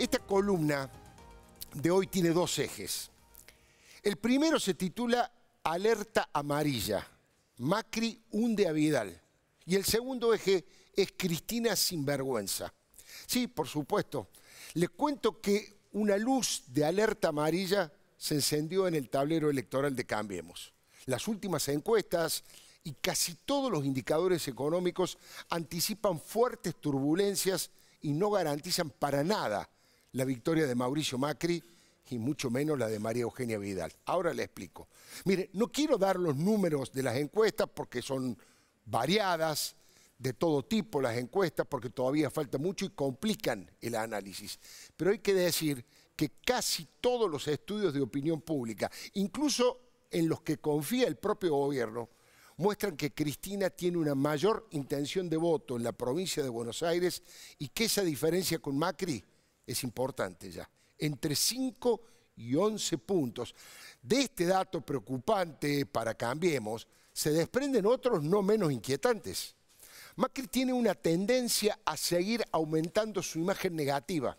Esta columna de hoy tiene dos ejes. El primero se titula Alerta Amarilla. Macri hunde a Vidal. Y el segundo eje es Cristina Sinvergüenza. Sí, por supuesto. Les cuento que una luz de alerta amarilla se encendió en el tablero electoral de Cambiemos. Las últimas encuestas y casi todos los indicadores económicos anticipan fuertes turbulencias y no garantizan para nada la victoria de Mauricio Macri y mucho menos la de María Eugenia Vidal. Ahora le explico. Mire, no quiero dar los números de las encuestas porque son variadas, de todo tipo las encuestas, porque todavía falta mucho y complican el análisis. Pero hay que decir que casi todos los estudios de opinión pública, incluso en los que confía el propio gobierno, muestran que Cristina tiene una mayor intención de voto en la provincia de Buenos Aires y que esa diferencia con Macri es importante ya, entre 5 y 11 puntos. De este dato preocupante para Cambiemos, se desprenden otros no menos inquietantes. Macri tiene una tendencia a seguir aumentando su imagen negativa,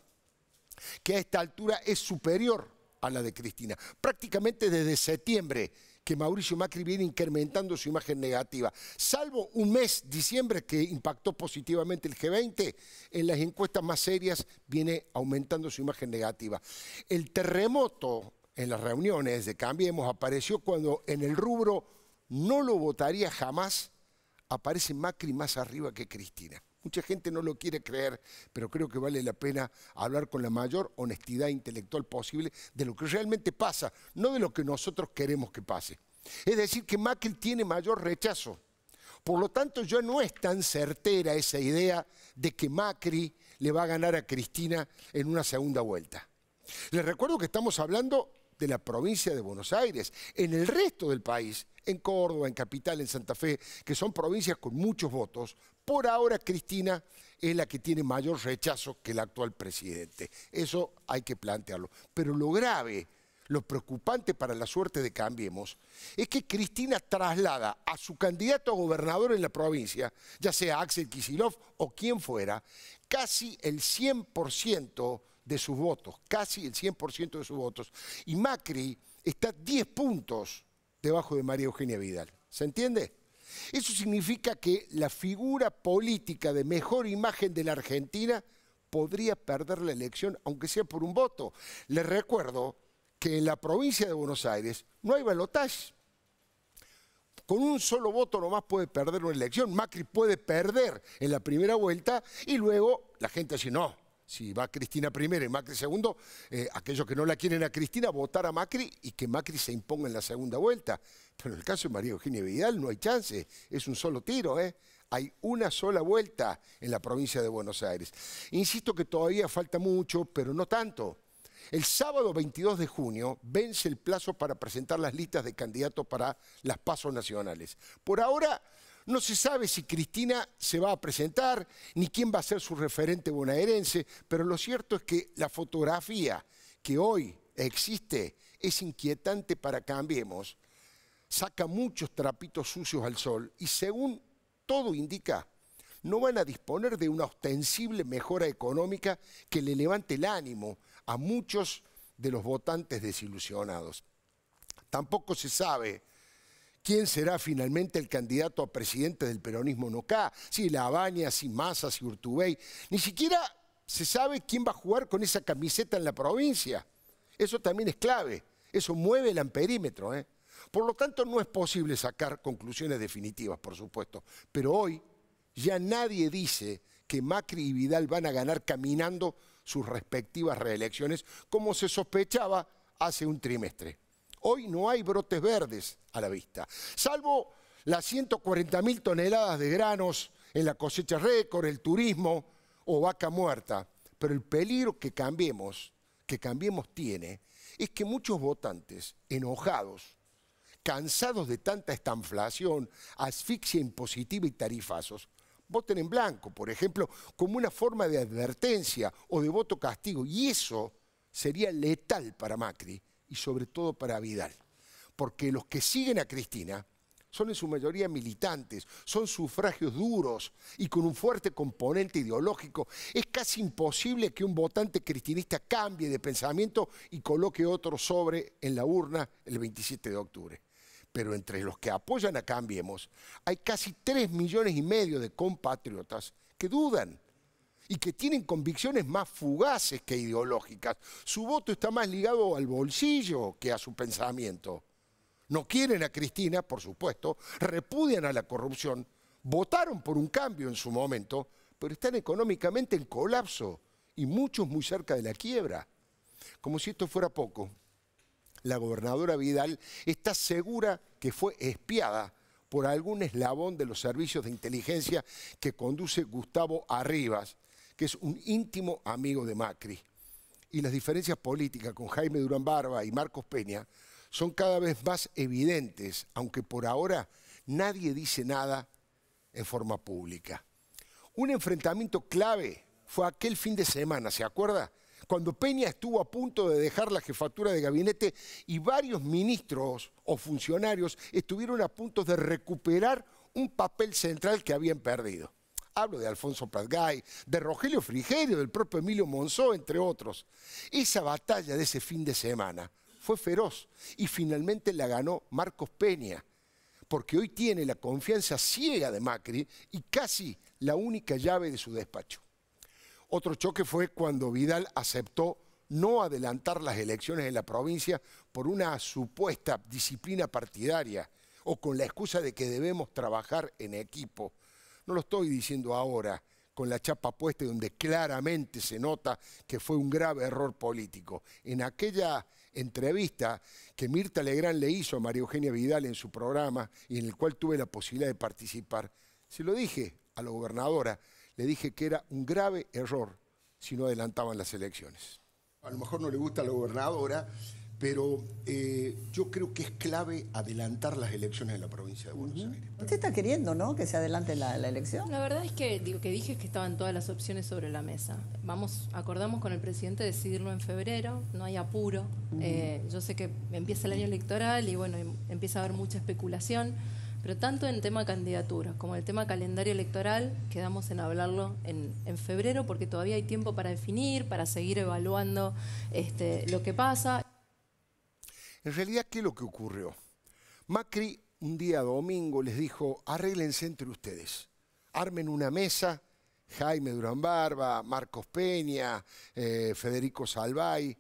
que a esta altura es superior a la de Cristina, prácticamente desde septiembre que Mauricio Macri viene incrementando su imagen negativa. Salvo un mes, diciembre, que impactó positivamente el G20, en las encuestas más serias viene aumentando su imagen negativa. El terremoto en las reuniones de Cambiemos apareció cuando en el rubro no lo votaría jamás, aparece Macri más arriba que Cristina. Mucha gente no lo quiere creer, pero creo que vale la pena hablar con la mayor honestidad intelectual posible de lo que realmente pasa, no de lo que nosotros queremos que pase. Es decir, que Macri tiene mayor rechazo. Por lo tanto, yo no es tan certera esa idea de que Macri le va a ganar a Cristina en una segunda vuelta. Les recuerdo que estamos hablando de la provincia de Buenos Aires. En el resto del país, en Córdoba, en Capital, en Santa Fe, que son provincias con muchos votos, por ahora Cristina es la que tiene mayor rechazo que el actual presidente. Eso hay que plantearlo. Pero lo grave, lo preocupante para la suerte de Cambiemos, es que Cristina traslada a su candidato a gobernador en la provincia, ya sea Axel Kisilov o quien fuera, casi el 100% de sus votos, casi el 100% de sus votos. Y Macri está 10 puntos debajo de María Eugenia Vidal. ¿Se entiende? Eso significa que la figura política de mejor imagen de la Argentina podría perder la elección, aunque sea por un voto. Les recuerdo que en la provincia de Buenos Aires no hay balotaje. Con un solo voto nomás puede perder una elección. Macri puede perder en la primera vuelta y luego la gente dice, no, si va Cristina primero y Macri segundo, eh, aquellos que no la quieren a Cristina votar a Macri y que Macri se imponga en la segunda vuelta. Pero en el caso de María Eugenia Vidal no hay chance, es un solo tiro, ¿eh? Hay una sola vuelta en la provincia de Buenos Aires. Insisto que todavía falta mucho, pero no tanto. El sábado 22 de junio vence el plazo para presentar las listas de candidatos para las pasos nacionales. Por ahora no se sabe si Cristina se va a presentar, ni quién va a ser su referente bonaerense, pero lo cierto es que la fotografía que hoy existe es inquietante para Cambiemos, saca muchos trapitos sucios al sol y según todo indica, no van a disponer de una ostensible mejora económica que le levante el ánimo a muchos de los votantes desilusionados. Tampoco se sabe quién será finalmente el candidato a presidente del peronismo no k si La Habana, si Massa, si Urtubey. Ni siquiera se sabe quién va a jugar con esa camiseta en la provincia. Eso también es clave, eso mueve el amperímetro. ¿eh? Por lo tanto, no es posible sacar conclusiones definitivas, por supuesto. Pero hoy ya nadie dice que Macri y Vidal van a ganar caminando sus respectivas reelecciones, como se sospechaba hace un trimestre. Hoy no hay brotes verdes a la vista, salvo las 140.000 toneladas de granos en la cosecha récord, el turismo o vaca muerta. Pero el peligro que cambiemos, que cambiemos tiene, es que muchos votantes enojados, cansados de tanta estanflación, asfixia impositiva y tarifazos, voten en blanco, por ejemplo, como una forma de advertencia o de voto castigo. Y eso sería letal para Macri y sobre todo para Vidal. Porque los que siguen a Cristina son en su mayoría militantes, son sufragios duros y con un fuerte componente ideológico. Es casi imposible que un votante cristinista cambie de pensamiento y coloque otro sobre en la urna el 27 de octubre. Pero entre los que apoyan a Cambiemos hay casi 3 millones y medio de compatriotas que dudan y que tienen convicciones más fugaces que ideológicas. Su voto está más ligado al bolsillo que a su pensamiento. No quieren a Cristina, por supuesto, repudian a la corrupción, votaron por un cambio en su momento, pero están económicamente en colapso y muchos muy cerca de la quiebra. Como si esto fuera poco, la gobernadora Vidal está segura que fue espiada por algún eslabón de los servicios de inteligencia que conduce Gustavo Arribas, que es un íntimo amigo de Macri, y las diferencias políticas con Jaime Durán Barba y Marcos Peña son cada vez más evidentes, aunque por ahora nadie dice nada en forma pública. Un enfrentamiento clave fue aquel fin de semana, ¿se acuerda? Cuando Peña estuvo a punto de dejar la jefatura de gabinete y varios ministros o funcionarios estuvieron a punto de recuperar un papel central que habían perdido. Hablo de Alfonso Pratgay, de Rogelio Frigerio, del propio Emilio Monzó, entre otros. Esa batalla de ese fin de semana fue feroz y finalmente la ganó Marcos Peña, porque hoy tiene la confianza ciega de Macri y casi la única llave de su despacho. Otro choque fue cuando Vidal aceptó no adelantar las elecciones en la provincia por una supuesta disciplina partidaria o con la excusa de que debemos trabajar en equipo. No lo estoy diciendo ahora con la chapa puesta donde claramente se nota que fue un grave error político. En aquella entrevista que Mirta Legrand le hizo a María Eugenia Vidal en su programa y en el cual tuve la posibilidad de participar, se lo dije a la gobernadora, le dije que era un grave error si no adelantaban las elecciones. A lo mejor no le gusta a la gobernadora, pero eh, yo creo que es clave adelantar las elecciones en la provincia de Buenos Aires. Usted está queriendo, ¿no? Que se adelante la, elección. La verdad es que lo que dije que estaban todas las opciones sobre la mesa. Vamos, acordamos con el presidente decidirlo en febrero, no hay apuro. Eh, yo sé que empieza el año electoral y bueno, empieza a haber mucha especulación, pero tanto en tema candidaturas como en el tema calendario electoral, quedamos en hablarlo en, febrero porque todavía hay tiempo para definir, para seguir evaluando este, lo que pasa. En realidad, ¿qué es lo que ocurrió? Macri un día domingo les dijo, arréglense entre ustedes, armen una mesa, Jaime Durán Barba, Marcos Peña, eh, Federico Salvay,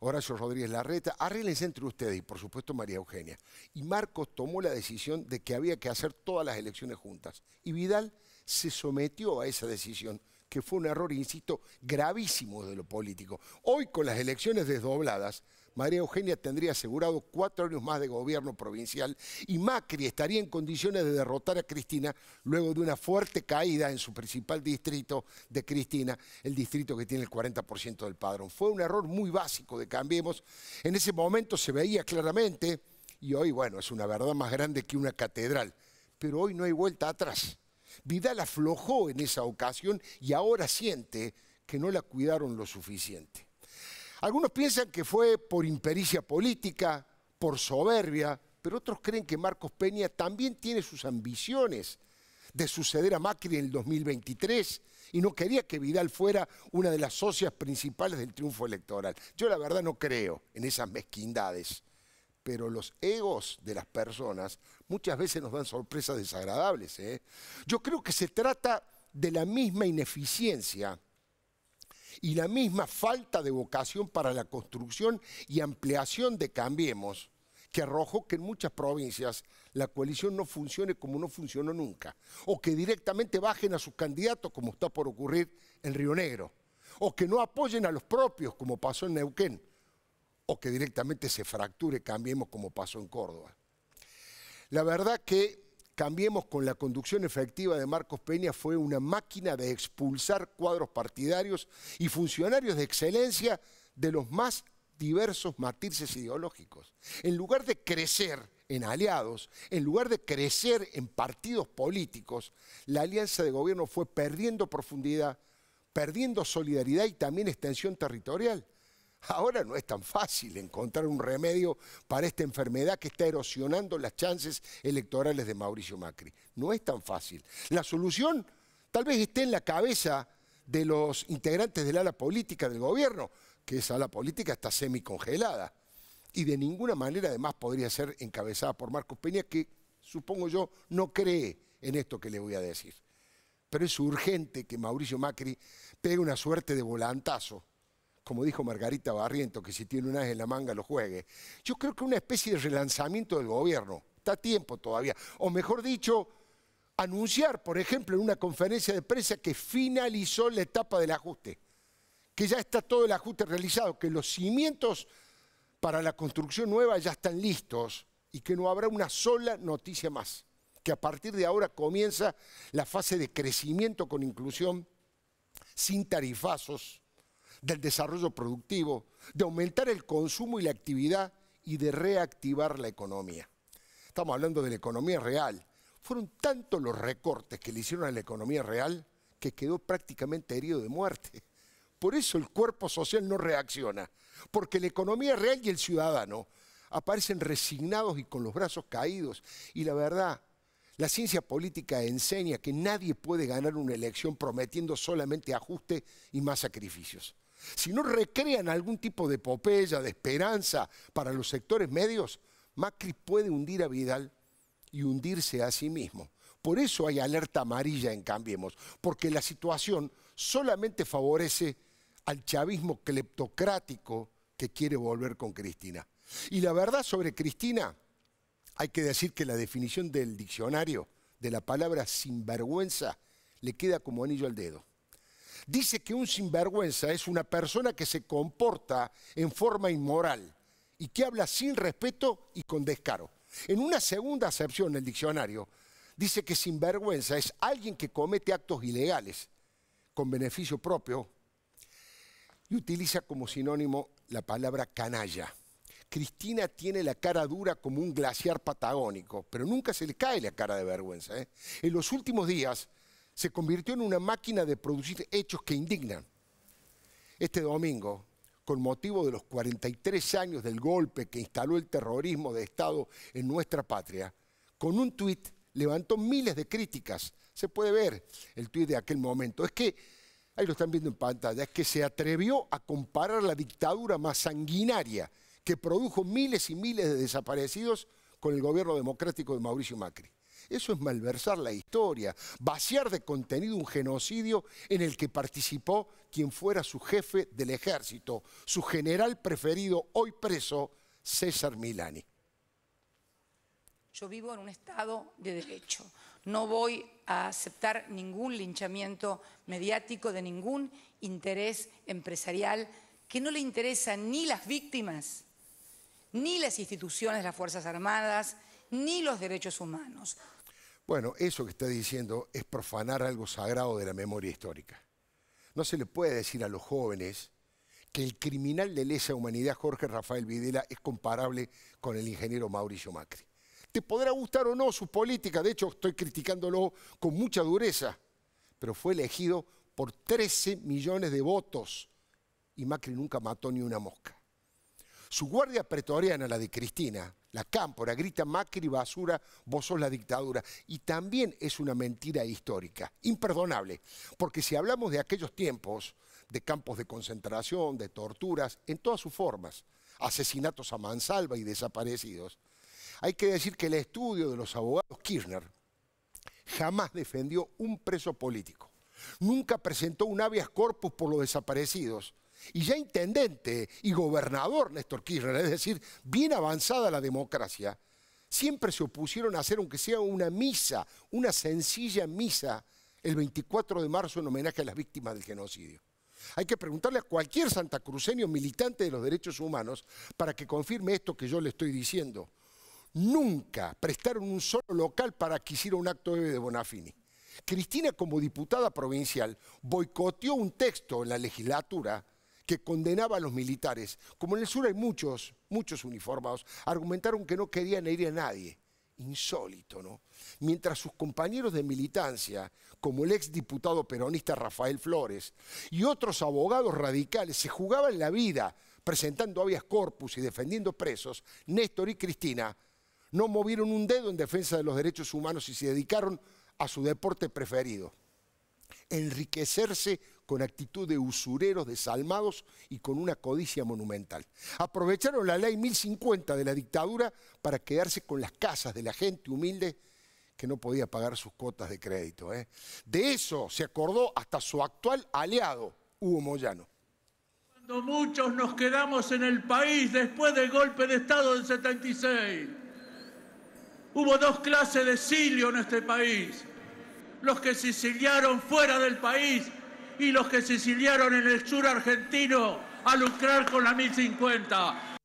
Horacio Rodríguez Larreta, arréglense entre ustedes y por supuesto María Eugenia. Y Marcos tomó la decisión de que había que hacer todas las elecciones juntas. Y Vidal se sometió a esa decisión, que fue un error, insisto, gravísimo de lo político. Hoy con las elecciones desdobladas, María Eugenia tendría asegurado cuatro años más de gobierno provincial y Macri estaría en condiciones de derrotar a Cristina luego de una fuerte caída en su principal distrito de Cristina, el distrito que tiene el 40% del padrón. Fue un error muy básico de Cambiemos. En ese momento se veía claramente y hoy, bueno, es una verdad más grande que una catedral. Pero hoy no hay vuelta atrás. Vidal aflojó en esa ocasión y ahora siente que no la cuidaron lo suficiente. Algunos piensan que fue por impericia política, por soberbia, pero otros creen que Marcos Peña también tiene sus ambiciones de suceder a Macri en el 2023 y no quería que Vidal fuera una de las socias principales del triunfo electoral. Yo la verdad no creo en esas mezquindades, pero los egos de las personas muchas veces nos dan sorpresas desagradables. ¿eh? Yo creo que se trata de la misma ineficiencia y la misma falta de vocación para la construcción y ampliación de Cambiemos, que arrojó que en muchas provincias la coalición no funcione como no funcionó nunca, o que directamente bajen a sus candidatos como está por ocurrir en Río Negro, o que no apoyen a los propios como pasó en Neuquén, o que directamente se fracture Cambiemos como pasó en Córdoba. La verdad que Cambiemos con la conducción efectiva de Marcos Peña fue una máquina de expulsar cuadros partidarios y funcionarios de excelencia de los más diversos matices ideológicos. En lugar de crecer en aliados, en lugar de crecer en partidos políticos, la alianza de gobierno fue perdiendo profundidad, perdiendo solidaridad y también extensión territorial. Ahora no es tan fácil encontrar un remedio para esta enfermedad que está erosionando las chances electorales de Mauricio Macri. No es tan fácil. La solución tal vez esté en la cabeza de los integrantes del ala política del gobierno, que esa ala política está semicongelada. Y de ninguna manera además podría ser encabezada por Marcos Peña, que supongo yo no cree en esto que le voy a decir. Pero es urgente que Mauricio Macri pegue una suerte de volantazo como dijo Margarita Barriento, que si tiene un as en la manga lo juegue. Yo creo que una especie de relanzamiento del gobierno. Está a tiempo todavía. O mejor dicho, anunciar, por ejemplo, en una conferencia de prensa que finalizó la etapa del ajuste, que ya está todo el ajuste realizado, que los cimientos para la construcción nueva ya están listos y que no habrá una sola noticia más, que a partir de ahora comienza la fase de crecimiento con inclusión, sin tarifazos, del desarrollo productivo, de aumentar el consumo y la actividad y de reactivar la economía. Estamos hablando de la economía real. Fueron tantos los recortes que le hicieron a la economía real que quedó prácticamente herido de muerte. Por eso el cuerpo social no reacciona, porque la economía real y el ciudadano aparecen resignados y con los brazos caídos. Y la verdad, la ciencia política enseña que nadie puede ganar una elección prometiendo solamente ajuste y más sacrificios. Si no recrean algún tipo de popella, de esperanza para los sectores medios, Macri puede hundir a Vidal y hundirse a sí mismo. Por eso hay alerta amarilla en Cambiemos, porque la situación solamente favorece al chavismo cleptocrático que quiere volver con Cristina. Y la verdad sobre Cristina, hay que decir que la definición del diccionario de la palabra sinvergüenza le queda como anillo al dedo. Dice que un sinvergüenza es una persona que se comporta en forma inmoral y que habla sin respeto y con descaro. En una segunda acepción del diccionario, dice que sinvergüenza es alguien que comete actos ilegales con beneficio propio y utiliza como sinónimo la palabra canalla. Cristina tiene la cara dura como un glaciar patagónico, pero nunca se le cae la cara de vergüenza. ¿eh? En los últimos días se convirtió en una máquina de producir hechos que indignan. Este domingo, con motivo de los 43 años del golpe que instaló el terrorismo de Estado en nuestra patria, con un tuit levantó miles de críticas. Se puede ver el tuit de aquel momento. Es que, ahí lo están viendo en pantalla, es que se atrevió a comparar la dictadura más sanguinaria que produjo miles y miles de desaparecidos con el gobierno democrático de Mauricio Macri. Eso es malversar la historia, vaciar de contenido un genocidio en el que participó quien fuera su jefe del ejército, su general preferido, hoy preso, César Milani. Yo vivo en un estado de derecho. No voy a aceptar ningún linchamiento mediático de ningún interés empresarial que no le interesa ni las víctimas, ni las instituciones de las Fuerzas Armadas, ni los derechos humanos. Bueno, eso que está diciendo es profanar algo sagrado de la memoria histórica. No se le puede decir a los jóvenes que el criminal de lesa humanidad Jorge Rafael Videla es comparable con el ingeniero Mauricio Macri. Te podrá gustar o no su política, de hecho estoy criticándolo con mucha dureza, pero fue elegido por 13 millones de votos y Macri nunca mató ni una mosca. Su guardia pretoriana, la de Cristina, la cámpora, grita Macri, basura, vos sos la dictadura. Y también es una mentira histórica, imperdonable, porque si hablamos de aquellos tiempos, de campos de concentración, de torturas, en todas sus formas, asesinatos a mansalva y desaparecidos, hay que decir que el estudio de los abogados Kirchner jamás defendió un preso político. Nunca presentó un habeas corpus por los desaparecidos, y ya intendente y gobernador Néstor Kirchner, es decir, bien avanzada la democracia, siempre se opusieron a hacer, aunque sea una misa, una sencilla misa, el 24 de marzo en homenaje a las víctimas del genocidio. Hay que preguntarle a cualquier santacruceño militante de los derechos humanos para que confirme esto que yo le estoy diciendo. Nunca prestaron un solo local para que hiciera un acto de Bonafini. Cristina, como diputada provincial, boicoteó un texto en la legislatura que condenaba a los militares, como en el sur hay muchos, muchos uniformados, argumentaron que no querían herir a nadie. Insólito, ¿no? Mientras sus compañeros de militancia, como el ex diputado peronista Rafael Flores y otros abogados radicales, se jugaban la vida presentando habeas corpus y defendiendo presos, Néstor y Cristina no movieron un dedo en defensa de los derechos humanos y se dedicaron a su deporte preferido, enriquecerse con actitud de usureros desalmados y con una codicia monumental. Aprovecharon la ley 1050 de la dictadura para quedarse con las casas de la gente humilde que no podía pagar sus cuotas de crédito. ¿eh? De eso se acordó hasta su actual aliado, Hugo Moyano. Cuando muchos nos quedamos en el país después del golpe de Estado del 76, hubo dos clases de exilio en este país. Los que se exiliaron fuera del país y los que se exiliaron en el sur argentino a lucrar con la 1050.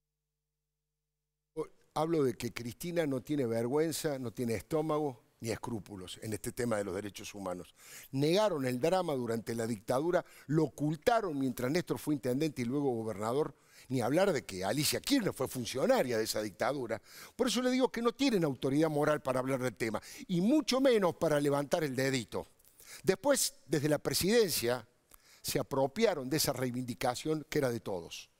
Hablo de que Cristina no tiene vergüenza, no tiene estómago ni escrúpulos en este tema de los derechos humanos. Negaron el drama durante la dictadura, lo ocultaron mientras Néstor fue intendente y luego gobernador, ni hablar de que Alicia Kirchner fue funcionaria de esa dictadura. Por eso le digo que no tienen autoridad moral para hablar del tema, y mucho menos para levantar el dedito. Después, desde la presidencia, se apropiaron de esa reivindicación que era de todos.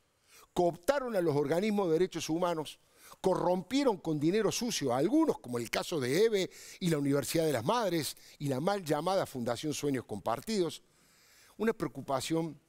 Cooptaron a los organismos de derechos humanos, corrompieron con dinero sucio a algunos, como el caso de EBE y la Universidad de las Madres y la mal llamada Fundación Sueños Compartidos. Una preocupación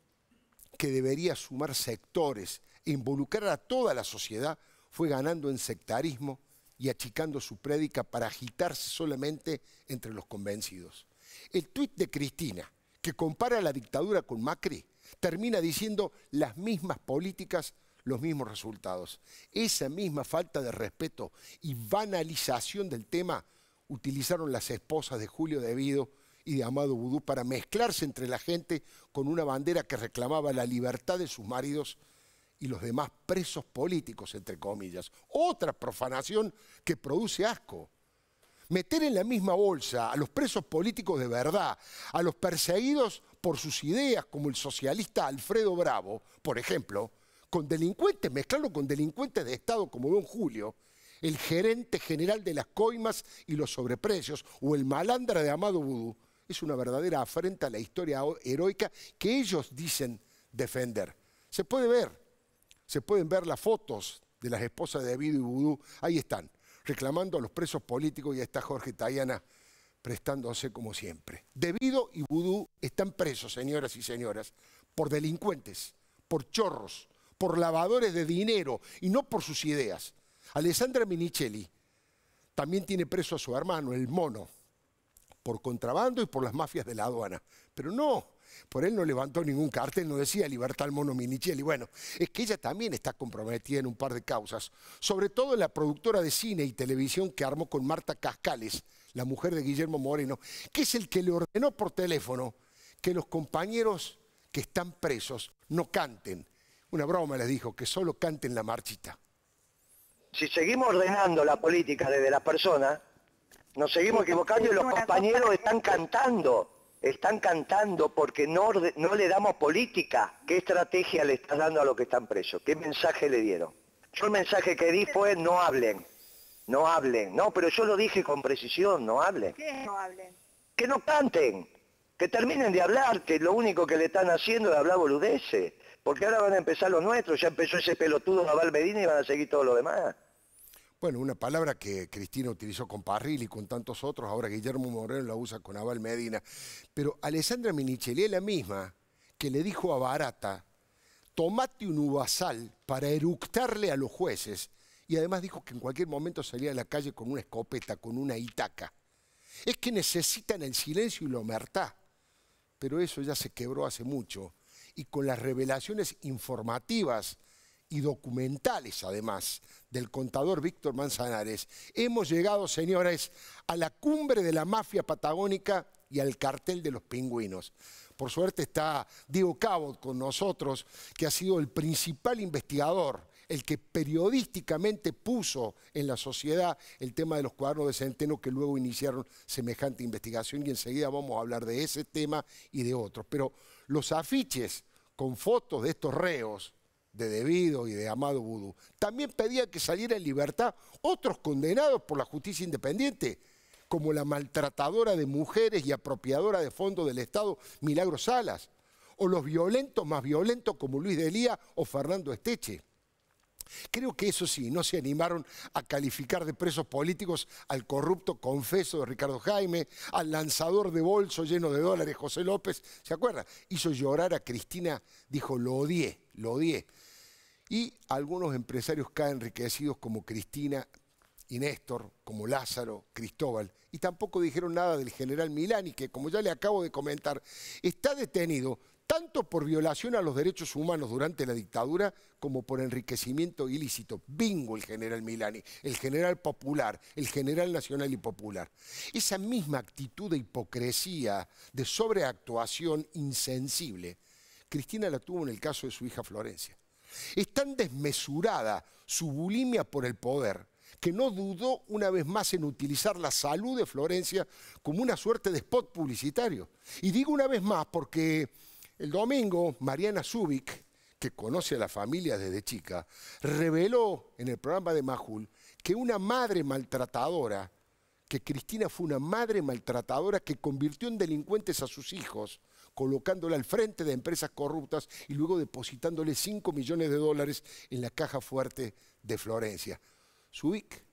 que debería sumar sectores e involucrar a toda la sociedad fue ganando en sectarismo y achicando su prédica para agitarse solamente entre los convencidos. El tuit de Cristina, que compara la dictadura con Macri, termina diciendo las mismas políticas, los mismos resultados. Esa misma falta de respeto y banalización del tema utilizaron las esposas de Julio Devido y de Amado Vudú para mezclarse entre la gente con una bandera que reclamaba la libertad de sus maridos y los demás presos políticos, entre comillas. Otra profanación que produce asco meter en la misma bolsa a los presos políticos de verdad, a los perseguidos por sus ideas, como el socialista Alfredo Bravo, por ejemplo, con delincuentes, mezclarlo con delincuentes de Estado como Don Julio, el gerente general de las coimas y los sobreprecios, o el malandra de Amado Vudú, es una verdadera afrenta a la historia heroica que ellos dicen defender. Se puede ver, se pueden ver las fotos de las esposas de David y Vudú, ahí están, reclamando a los presos políticos y está Jorge Tayana prestándose como siempre. Debido y Vudú están presos, señoras y señoras, por delincuentes, por chorros, por lavadores de dinero y no por sus ideas. Alessandra Minichelli también tiene preso a su hermano, el mono, por contrabando y por las mafias de la aduana. Pero no, por él no levantó ningún cartel, no decía libertad al mono Minichelli. Bueno, es que ella también está comprometida en un par de causas, sobre todo la productora de cine y televisión que armó con Marta Cascales, la mujer de Guillermo Moreno, que es el que le ordenó por teléfono que los compañeros que están presos no canten. Una broma les dijo, que solo canten la marchita. Si seguimos ordenando la política desde la persona, nos seguimos equivocando y los compañeros están cantando están cantando porque no, no le damos política. ¿Qué estrategia le estás dando a los que están presos? ¿Qué mensaje le dieron? Yo el mensaje que di fue no hablen, no hablen. No, pero yo lo dije con precisión, no hablen. ¿Qué no hablen? Que no canten, que terminen de hablar, que lo único que le están haciendo es hablar boludeces. Porque ahora van a empezar los nuestros, ya empezó ese pelotudo Naval Medina y van a seguir todos los demás. Bueno, una palabra que Cristina utilizó con Parril y con tantos otros, ahora Guillermo Moreno la usa con Aval Medina. Pero Alessandra Minichelli es la misma que le dijo a Barata, tomate un uvasal para eructarle a los jueces. Y además dijo que en cualquier momento salía a la calle con una escopeta, con una itaca. Es que necesitan el silencio y la omertá. Pero eso ya se quebró hace mucho. Y con las revelaciones informativas y documentales, además, del contador Víctor Manzanares, hemos llegado, señores, a la cumbre de la mafia patagónica y al cartel de los pingüinos. Por suerte está Diego Cabot con nosotros, que ha sido el principal investigador, el que periodísticamente puso en la sociedad el tema de los cuadernos de Centeno que luego iniciaron semejante investigación y enseguida vamos a hablar de ese tema y de otros. Pero los afiches con fotos de estos reos, de Debido y de Amado Vudú. También pedía que saliera en libertad otros condenados por la justicia independiente, como la maltratadora de mujeres y apropiadora de fondos del Estado Milagro Salas, o los violentos más violentos como Luis de o Fernando Esteche. Creo que eso sí, no se animaron a calificar de presos políticos al corrupto confeso de Ricardo Jaime, al lanzador de bolso lleno de dólares José López, ¿se acuerda? Hizo llorar a Cristina, dijo, lo odié, lo odié. Y algunos empresarios caen enriquecidos como Cristina y Néstor, como Lázaro, Cristóbal. Y tampoco dijeron nada del general Milani, que como ya le acabo de comentar, está detenido tanto por violación a los derechos humanos durante la dictadura como por enriquecimiento ilícito. Bingo el general Milani, el general popular, el general nacional y popular. Esa misma actitud de hipocresía, de sobreactuación insensible, Cristina la tuvo en el caso de su hija Florencia. Es tan desmesurada su bulimia por el poder que no dudó una vez más en utilizar la salud de Florencia como una suerte de spot publicitario. Y digo una vez más porque el domingo Mariana Zubik, que conoce a la familia desde chica, reveló en el programa de Majul que una madre maltratadora, que Cristina fue una madre maltratadora que convirtió en delincuentes a sus hijos, colocándola al frente de empresas corruptas y luego depositándole 5 millones de dólares en la caja fuerte de Florencia. Suic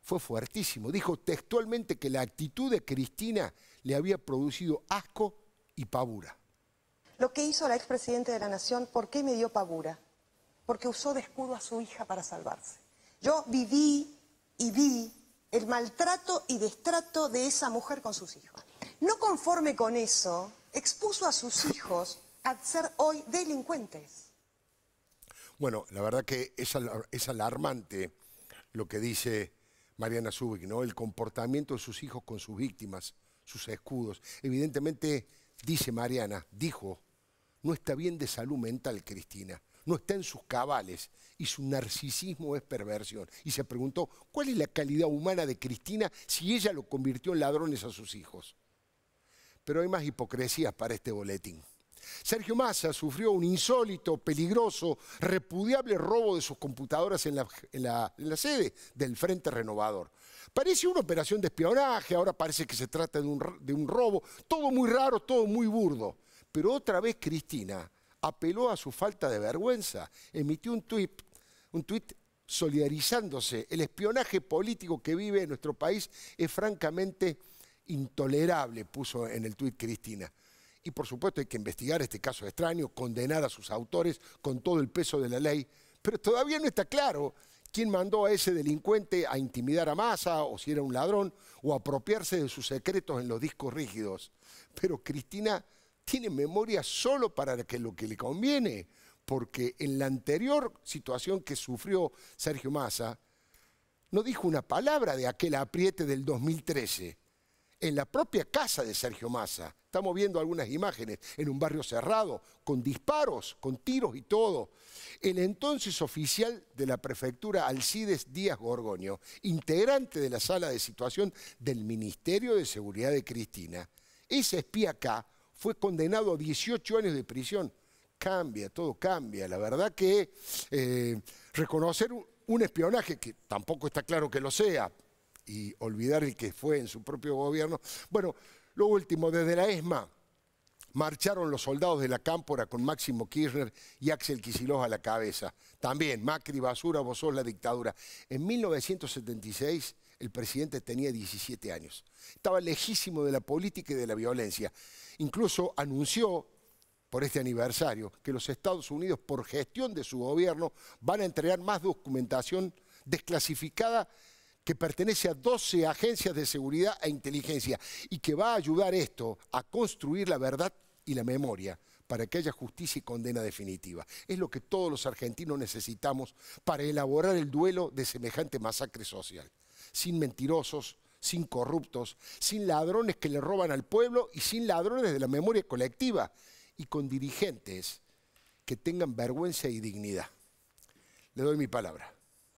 fue fuertísimo. Dijo textualmente que la actitud de Cristina le había producido asco y pavura. Lo que hizo la expresidente de la Nación, ¿por qué me dio pavura? Porque usó de escudo a su hija para salvarse. Yo viví y vi el maltrato y destrato de esa mujer con sus hijos. No conforme con eso, expuso a sus hijos a ser hoy delincuentes. Bueno, la verdad que es, es alarmante lo que dice Mariana Zubik, ¿no? El comportamiento de sus hijos con sus víctimas, sus escudos. Evidentemente, dice Mariana, dijo, no está bien de salud mental, Cristina. No está en sus cabales y su narcisismo es perversión. Y se preguntó, ¿cuál es la calidad humana de Cristina si ella lo convirtió en ladrones a sus hijos? pero hay más hipocresía para este boletín. Sergio Massa sufrió un insólito, peligroso, repudiable robo de sus computadoras en la, sede del Frente Renovador. Parece una operación de espionaje, ahora parece que se trata de un, robo, todo muy raro, todo muy burdo. Pero otra vez Cristina apeló a su falta de vergüenza, emitió un tweet, un solidarizándose. El espionaje político que vive en nuestro país es francamente intolerable, puso en el tuit Cristina. Y por supuesto hay que investigar este caso extraño, condenar a sus autores con todo el peso de la ley, pero todavía no está claro quién mandó a ese delincuente a intimidar a Massa o si era un ladrón o apropiarse de sus secretos en los discos rígidos. Pero Cristina tiene memoria solo para lo que le conviene, porque en la anterior situación que sufrió Sergio Massa, no dijo una palabra de aquel apriete del 2013 en la propia casa de Sergio Massa. Estamos viendo algunas imágenes en un barrio cerrado, con disparos, con tiros y todo. El entonces oficial de la prefectura Alcides Díaz Gorgonio, integrante de la sala de situación del Ministerio de Seguridad de Cristina, ese espía acá fue condenado a 18 años de prisión. Cambia, todo cambia. La verdad que eh, reconocer un espionaje, que tampoco está claro que lo sea, y olvidar el que fue en su propio gobierno. Bueno, lo último, desde la ESMA marcharon los soldados de la Cámpora con Máximo Kirchner y Axel Kicillof a la cabeza. También, Macri, basura, vos la dictadura. En 1976 el presidente tenía 17 años. Estaba lejísimo de la política y de la violencia. Incluso anunció por este aniversario que los Estados Unidos, por gestión de su gobierno, van a entregar más documentación desclasificada que pertenece a 12 agencias de seguridad e inteligencia y que va a ayudar esto a construir la verdad y la memoria para que haya justicia y condena definitiva. Es lo que todos los argentinos necesitamos para elaborar el duelo de semejante masacre social. Sin mentirosos, sin corruptos, sin ladrones que le roban al pueblo y sin ladrones de la memoria colectiva y con dirigentes que tengan vergüenza y dignidad. Le doy mi palabra.